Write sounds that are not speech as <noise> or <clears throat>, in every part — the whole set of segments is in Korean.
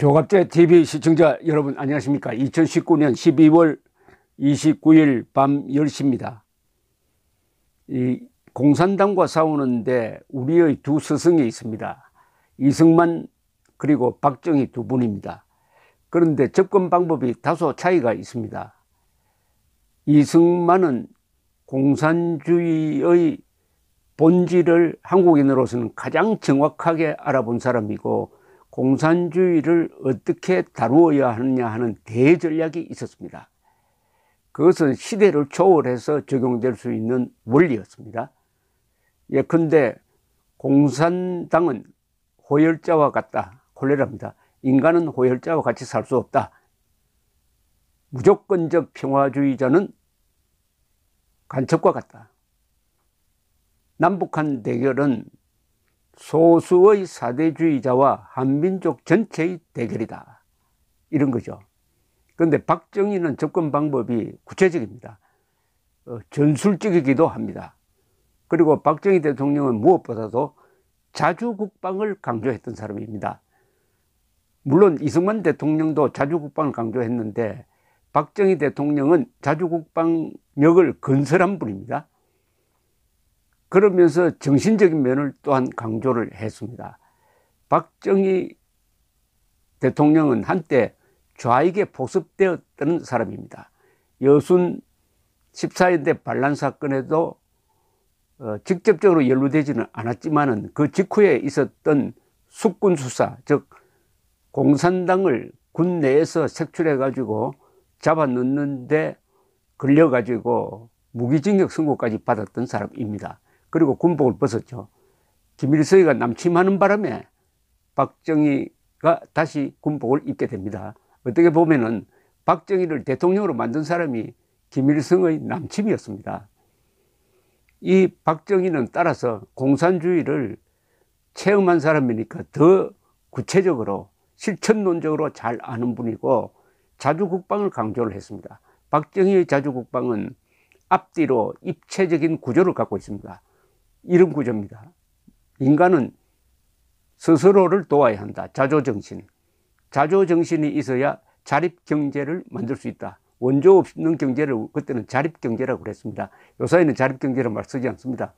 교갑제 TV 시청자 여러분 안녕하십니까 2019년 12월 29일 밤 10시입니다 이 공산당과 싸우는데 우리의 두 스승이 있습니다 이승만 그리고 박정희 두 분입니다 그런데 접근 방법이 다소 차이가 있습니다 이승만은 공산주의의 본질을 한국인으로서는 가장 정확하게 알아본 사람이고 공산주의를 어떻게 다루어야 하느냐 하는 대전략이 있었습니다. 그것은 시대를 초월해서 적용될 수 있는 원리였습니다. 예컨대 공산당은 호열자와 같다. 콜레라입니다. 인간은 호열자와 같이 살 수 없다. 무조건적 평화주의자는 간첩과 같다. 남북한 대결은 소수의 사대주의자와 한민족 전체의 대결이다. 이런 거죠. 그런데 박정희는 접근 방법이 구체적입니다. 어, 전술적이기도 합니다. 그리고 박정희 대통령은 무엇보다도 자주국방을 강조했던 사람입니다. 물론 이승만 대통령도 자주국방을 강조했는데 박정희 대통령은 자주국방역을 건설한 분입니다. 그러면서 정신적인 면을 또한 강조를 했습니다. 박정희 대통령은 한때 좌익에 복습되었던 사람입니다. 여순 14연대 반란 사건에도 어, 직접적으로 연루되지는 않았지만그 직후에 있었던 숙군 수사, 즉 공산당을 군 내에서 색출해 가지고 잡아 넣는데 걸려 가지고 무기징역 선고까지 받았던 사람입니다. 그리고 군복을 벗었죠. 김일성이가 남침하는 바람에 박정희가 다시 군복을 입게 됩니다. 어떻게 보면은 박정희를 대통령으로 만든 사람이 김일성의 남침이었습니다. 이 박정희는 따라서 공산주의를 체험한 사람이니까 더 구체적으로 실천론적으로 잘 아는 분이고 자주국방을 강조를 했습니다. 박정희의 자주국방은 앞뒤로 입체적인 구조를 갖고 있습니다. 이런 구조입니다. 인간은 스스로를 도와야 한다. 자조정신. 자조정신이 있어야 자립경제를 만들 수 있다. 원조 없는 경제를 그때는 자립경제라고 그랬습니다. 요사이는 자립경제라말 쓰지 않습니다.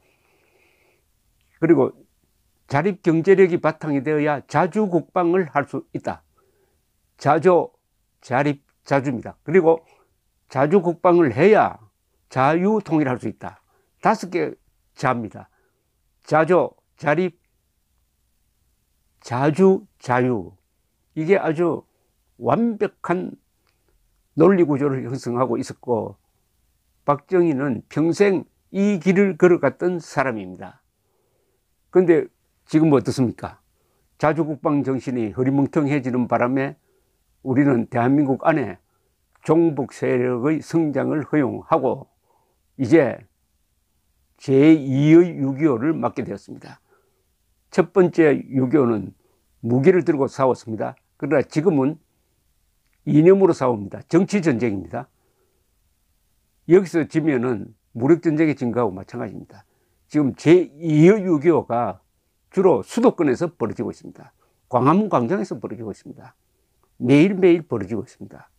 그리고 자립경제력이 바탕이 되어야 자주국방을 할 수 있다. 자조, 자립, 자주입니다. 그리고 자주국방을 해야 자유통일할 수 있다. 다섯 개 자입니다. 자조, 자립, 자주, 자유. 이게 아주 완벽한 논리 구조를 형성하고 있었고, 박정희는 평생 이 길을 걸어갔던 사람입니다. 근데 지금 어떻습니까? 자주국방 정신이 흐리멍텅해지는 바람에 우리는 대한민국 안에 종북 세력의 성장을 허용하고 이제 제2의 6.25를 맞게 되었습니다. 첫 번째 6.25는 무기를 들고 싸웠습니다. 그러나 지금은 이념으로 싸웁니다. 정치 전쟁입니다. 여기서 지면은 무력 전쟁의 증가하고 마찬가지입니다. 지금 제2의 6.25가 주로 수도권에서 벌어지고 있습니다. 광화문 광장에서 벌어지고 있습니다. 매일매일 벌어지고 있습니다.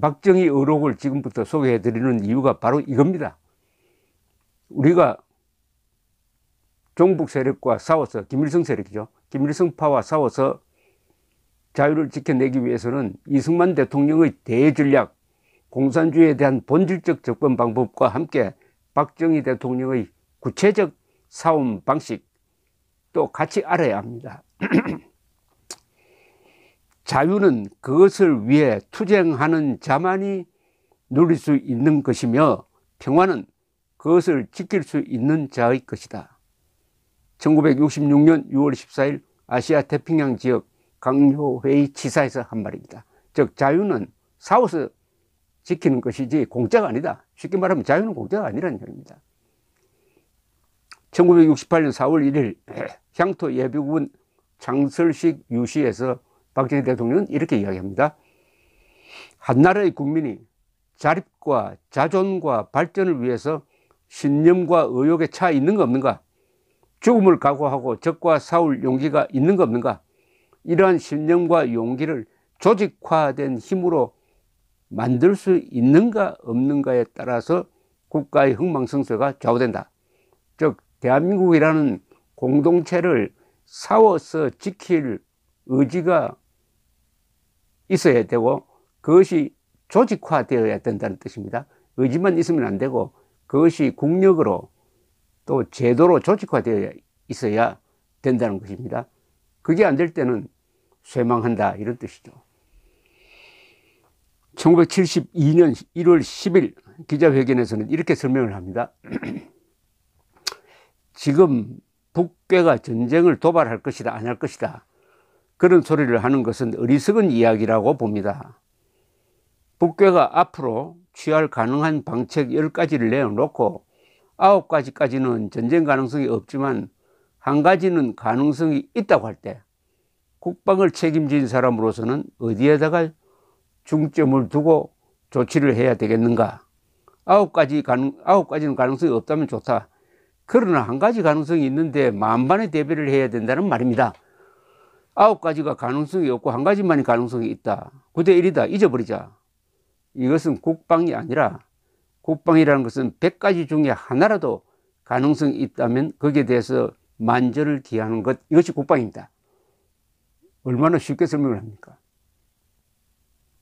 박정희 의혹을 지금부터 소개해 드리는 이유가 바로 이겁니다. 우리가 종북 세력과 싸워서 김일성 세력이죠. 김일성파와 싸워서 자유를 지켜내기 위해서는 이승만 대통령의 대전략 공산주의에 대한 본질적 접근 방법과 함께 박정희 대통령의 구체적 싸움 방식 또 같이 알아야 합니다. <clears throat> 자유는 그것을 위해 투쟁하는 자만이 누릴 수 있는 것이며 평화는 그것을 지킬 수 있는 자의 것이다. 1966년 6월 14일 아시아 태평양 지역 강요회의 지사에서 한 말입니다. 즉 자유는 싸워서 지키는 것이지 공짜가 아니다. 쉽게 말하면 자유는 공짜가 아니라는 얘기입니다. 1968년 4월 1일 향토 예비군 장설식 유시에서 박정희 대통령은 이렇게 이야기합니다. 한 나라의 국민이 자립과 자존과 발전을 위해서 신념과 의욕에 차 있는가 없는가 죽음을 각오하고 적과 싸울 용기가 있는가 없는가 이러한 신념과 용기를 조직화된 힘으로 만들 수 있는가 없는가에 따라서 국가의 흥망성쇠가 좌우된다 즉 대한민국이라는 공동체를 싸워서 지킬 의지가 있어야 되고 그것이 조직화되어야 된다는 뜻입니다. 의지만 있으면 안 되고 그것이 국력으로 또 제도로 조직화되어 있어야 된다는 것입니다. 그게 안 될 때는 쇠망한다 이런 뜻이죠. 1972년 1월 10일 기자회견에서는 이렇게 설명을 합니다. <clears throat> 지금 북괴가 전쟁을 도발할 것이다 안 할 것이다 그런 소리를 하는 것은 어리석은 이야기라고 봅니다. 북괴가 앞으로 취할 가능한 방책 10가지를 내어놓고 9가지까지는 전쟁 가능성이 없지만 한 가지는 가능성이 있다고 할 때 국방을 책임진 사람으로서는 어디에다가 중점을 두고 조치를 해야 되겠는가? 아홉 가지 가능, 아홉 가지는 가능성이 없다면 좋다. 그러나 한 가지 가능성이 있는데 만반의 대비를 해야 된다는 말입니다. 아홉 가지가 가능성이 없고 한 가지만이 가능성이 있다. 9대 1이다. 잊어버리자. 이것은 국방이 아니라 국방이라는 것은 100가지 중에 하나라도 가능성이 있다면 거기에 대해서 만전을 기하는 것 이것이 국방입니다. 얼마나 쉽게 설명을 합니까?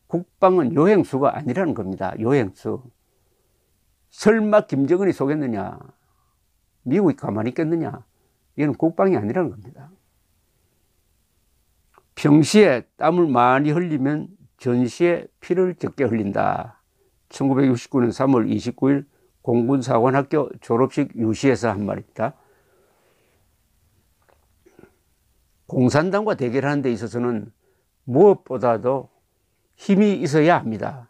국방은 요행수가 아니라는 겁니다. 요행수. 설마 김정은이 속였느냐? 미국이 가만히 있겠느냐? 이건 국방이 아니라는 겁니다. 평시에 땀을 많이 흘리면 전시에 피를 적게 흘린다. 1969년 3월 29일 공군사관학교 졸업식 유시에서 한 말입니다. 공산당과 대결하는 데 있어서는 무엇보다도 힘이 있어야 합니다.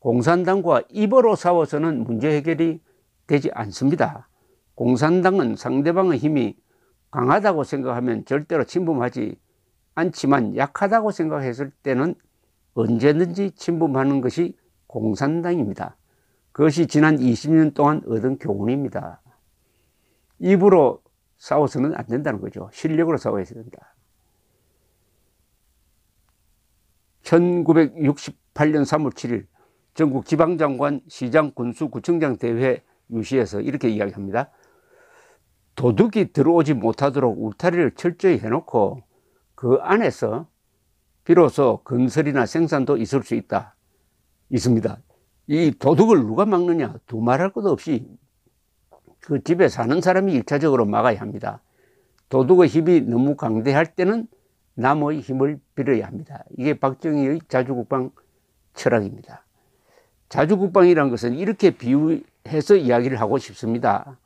공산당과 입으로 싸워서는 문제 해결이 되지 않습니다. 공산당은 상대방의 힘이 강하다고 생각하면 절대로 침범하지 않지만 약하다고 생각했을 때는 언제든지 침범하는 것이 공산당입니다. 그것이 지난 20년 동안 얻은 교훈입니다. 입으로 싸워서는 안 된다는 거죠. 실력으로 싸워야 된다. 1968년 3월 7일 전국 지방장관 시장 군수 구청장 대회 유시에서 이렇게 이야기합니다. 도둑이 들어오지 못하도록 울타리를 철저히 해놓고 그 안에서 비로소 건설이나 생산도 있을 수 있다. 있습니다. 이 도둑을 누가 막느냐? 두 말 할 것 없이 그 집에 사는 사람이 일차적으로 막아야 합니다. 도둑의 힘이 너무 강대할 때는 남의 힘을 빌어야 합니다. 이게 박정희의 자주국방 철학입니다. 자주국방이란 것은 이렇게 비유해서 이야기를 하고 싶습니다.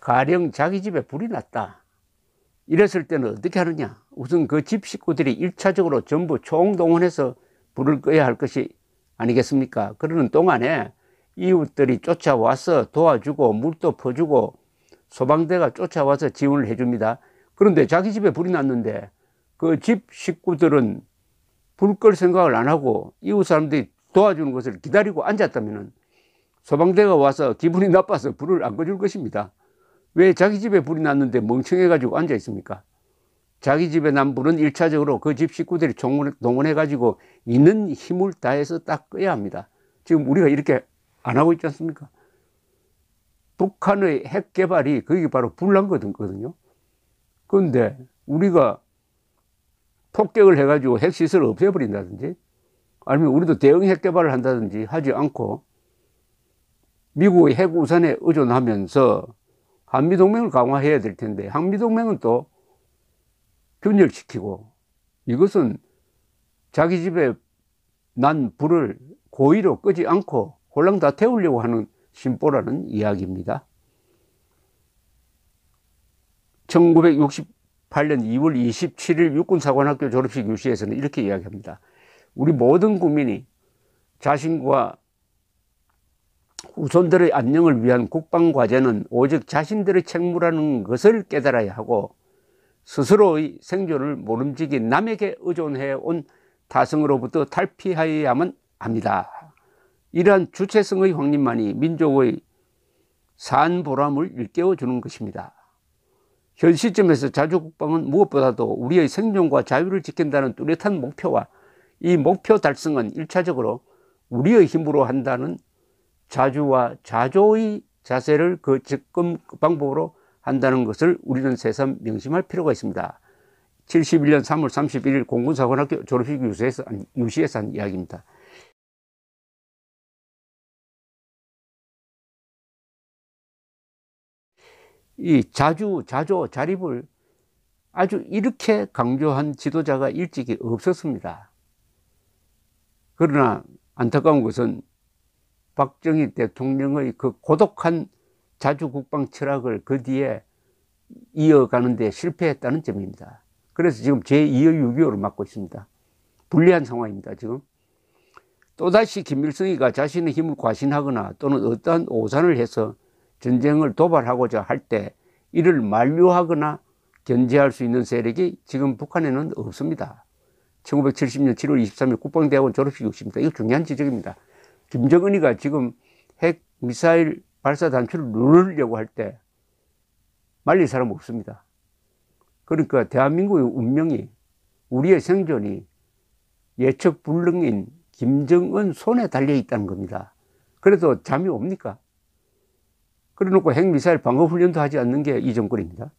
가령 자기 집에 불이 났다. 이랬을 때는 어떻게 하느냐. 우선 그 집 식구들이 일차적으로 전부 총동원해서 불을 꺼야 할 것이 아니겠습니까? 그러는 동안에 이웃들이 쫓아와서 도와주고 물도 퍼주고 소방대가 쫓아와서 지원을 해줍니다. 그런데 자기 집에 불이 났는데 그 집 식구들은 불 끌 생각을 안 하고 이웃 사람들이 도와주는 것을 기다리고 앉았다면 소방대가 와서 기분이 나빠서 불을 안 꺼줄 것입니다. 왜 자기 집에 불이 났는데 멍청해가지고 앉아 있습니까? 자기 집에 난 불은 1차적으로 그 집 식구들이 동원해가지고 있는 힘을 다해서 딱 꺼야 합니다. 지금 우리가 이렇게 안 하고 있지 않습니까? 북한의 핵 개발이 그게 바로 불난 거거든요. 그런데 우리가 폭격을 해가지고 핵시설을 없애버린다든지 아니면 우리도 대응 핵 개발을 한다든지 하지 않고 미국의 핵우산에 의존하면서 한미동맹을 강화해야 될 텐데 한미동맹은 또균열시키고 이것은 자기 집에 난 불을 고의로 끄지 않고 홀랑 다 태우려고 하는 심보라는 이야기입니다. 1968년 2월 27일 육군사관학교 졸업식 유시에서는 이렇게 이야기합니다. 우리 모든 국민이 자신과 후손들의 안녕을 위한 국방과제는 오직 자신들의 책무라는 것을 깨달아야 하고 스스로의 생존을 모름지기 남에게 의존해온 타성으로부터 탈피하여야만 합니다. 이러한 주체성의 확립만이 민족의 산보람을 일깨워주는 것입니다. 현 시점에서 자주국방은 무엇보다도 우리의 생존과 자유를 지킨다는 뚜렷한 목표와 이 목표 달성은 1차적으로 우리의 힘으로 한다는 자주와 자조의 자세를 그 즉금 방법으로 한다는 것을 우리는 새삼 명심할 필요가 있습니다. 71년 3월 31일 공군사관학교 졸업식 유시에서, 유시에서 한 이야기입니다. 이 자주, 자조, 자립을 아주 이렇게 강조한 지도자가 일찍이 없었습니다. 그러나 안타까운 것은 박정희 대통령의 그 고독한 자주국방 철학을 그 뒤에 이어가는 데 실패했다는 점입니다. 그래서 지금 제2의 6.25를 맡고 있습니다. 불리한 상황입니다, 지금. 또다시 김일성이가 자신의 힘을 과신하거나 또는 어떠한 오산을 해서 전쟁을 도발하고자 할 때 이를 만류하거나 견제할 수 있는 세력이 지금 북한에는 없습니다. 1970년 7월 23일 국방대학원 졸업식 60입니다. 이거 중요한 지적입니다. 김정은이가 지금 핵 미사일 발사 단추를 누르려고 할 때 말릴 사람 없습니다. 그러니까 대한민국의 운명이 우리의 생존이 예측 불능인 김정은 손에 달려 있다는 겁니다. 그래도 잠이 옵니까? 그래 놓고 핵미사일 방어훈련도 하지 않는 게 이 정권입니다.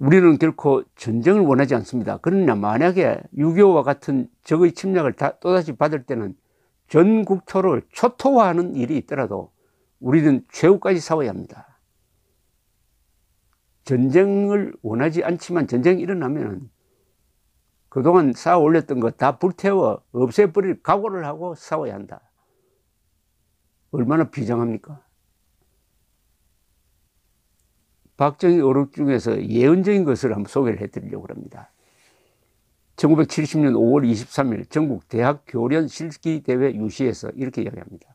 우리는 결코 전쟁을 원하지 않습니다. 그러나 만약에 6.25와 같은 적의 침략을 다, 또다시 받을 때는 전 국토를 초토화하는 일이 있더라도 우리는 최후까지 싸워야 합니다. 전쟁을 원하지 않지만 전쟁이 일어나면 그동안 쌓아 올렸던 것 다 불태워 없애버릴 각오를 하고 싸워야 한다. 얼마나 비장합니까? 박정희 어록 중에서 예언적인 것을 한번 소개를 해드리려고 합니다. 1970년 5월 23일 전국 대학 교련 실기 대회 유시에서 이렇게 이야기합니다.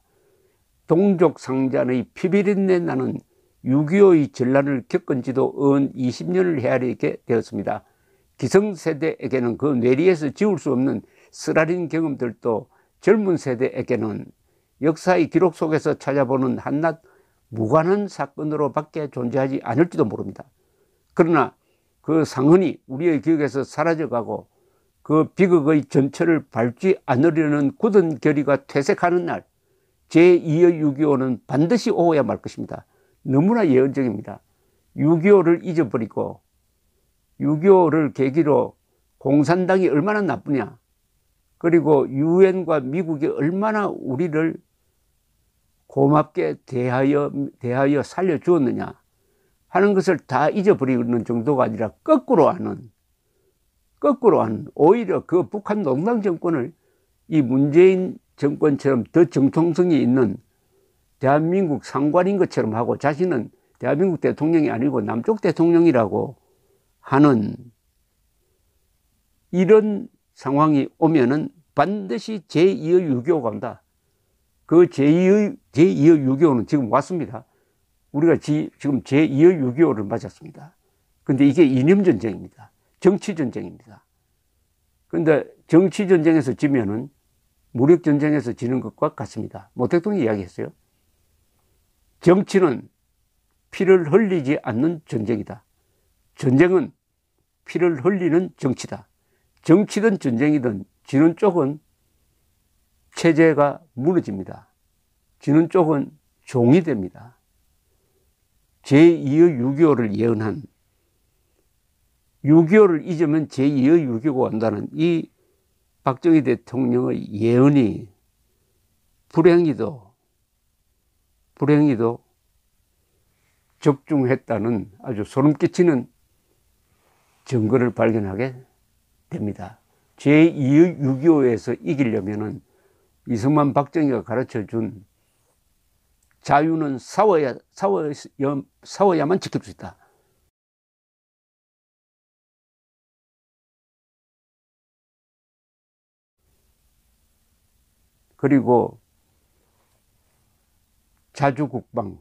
동족 상잔의 피비린내 나는 6.25의 전란을 겪은 지도 은 20년을 헤아리게 되었습니다. 기성세대에게는 그 뇌리에서 지울 수 없는 쓰라린 경험들도 젊은 세대에게는 역사의 기록 속에서 찾아보는 한낱 무관한 사건으로밖에 존재하지 않을지도 모릅니다. 그러나 그 상흔이 우리의 기억에서 사라져가고 그 비극의 전철을 밟지 않으려는 굳은 결의가 퇴색하는 날 제2의 6.25는 반드시 오야 말 것입니다. 너무나 예언적입니다. 6.25를 잊어버리고 6.25를 계기로 공산당이 얼마나 나쁘냐 그리고 유엔과 미국이 얼마나 우리를 고맙게 대하여, 대하여 살려주었느냐 하는 것을 다 잊어버리는 정도가 아니라 거꾸로 하는, 거꾸로 하는, 오히려 그 북한 농당 정권을 이 문재인 정권처럼 더 정통성이 있는 대한민국 상관인 것처럼 하고 자신은 대한민국 대통령이 아니고 남쪽 대통령이라고 하는 이런 상황이 오면은 반드시 제2의 유교가 온다. 그 제2의, 제2의 6.25는 지금 왔습니다. 우리가 지, 지금 제2의 6.25를 맞았습니다. 근데 이게 이념전쟁입니다. 정치전쟁입니다. 근데 정치전쟁에서 지면은 무력전쟁에서 지는 것과 같습니다. 모통령이 뭐 이야기했어요. 정치는 피를 흘리지 않는 전쟁이다. 전쟁은 피를 흘리는 정치다. 정치든 전쟁이든 지는 쪽은 체제가 무너집니다. 지는 쪽은 종이 됩니다. 제2의 6.25를 예언한 6.25를 잊으면 제2의 6.25가 온다는 이 박정희 대통령의 예언이 불행히도 불행히도 적중했다는 아주 소름 끼치는 증거를 발견하게 됩니다. 제2의 6.25에서 이기려면은 이승만 박정희가 가르쳐 준 자유는 싸워야, 싸워야, 싸워야만 지킬 수 있다. 그리고 자주국방의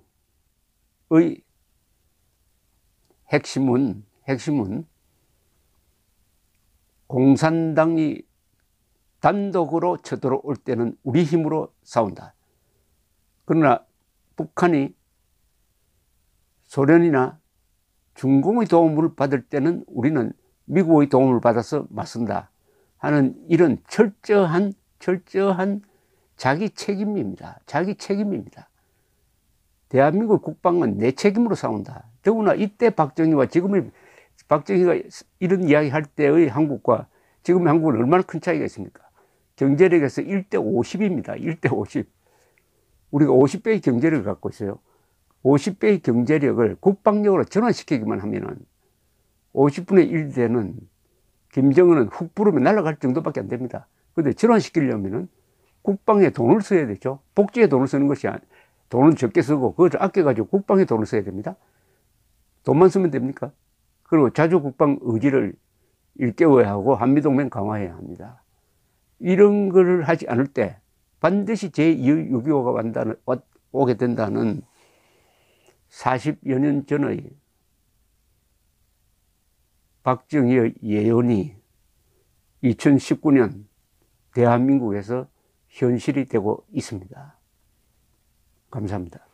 핵심은, 핵심은 공산당이 단독으로 쳐들어올 때는 우리 힘으로 싸운다. 그러나 북한이 소련이나 중공의 도움을 받을 때는 우리는 미국의 도움을 받아서 맞선다 하는 이런 철저한 철저한 자기 책임입니다. 자기 책임입니다. 대한민국 국방은 내 책임으로 싸운다. 더구나 이때 박정희와 지금의 박정희가 이런 이야기 할 때의 한국과 지금 한국은 얼마나 큰 차이가 있습니까? 경제력에서 1대 50입니다. 1대 50. 우리가 50배의 경제력을 갖고 있어요. 50배의 경제력을 국방력으로 전환시키기만 하면은 50분의 1 되는 김정은은 훅 부르면 날아갈 정도밖에 안 됩니다. 근데 전환시키려면은 국방에 돈을 써야 되죠. 복지에 돈을 쓰는 것이 아니, 돈은 적게 쓰고 그것을 아껴가지고 국방에 돈을 써야 됩니다. 돈만 쓰면 됩니까? 그리고 자주 국방 의지를 일깨워야 하고 한미동맹 강화해야 합니다. 이런 걸 하지 않을 때 반드시 제 6.25가 오게 된다는 40여 년 전의 박정희의 예언이 2019년 대한민국에서 현실이 되고 있습니다. 감사합니다.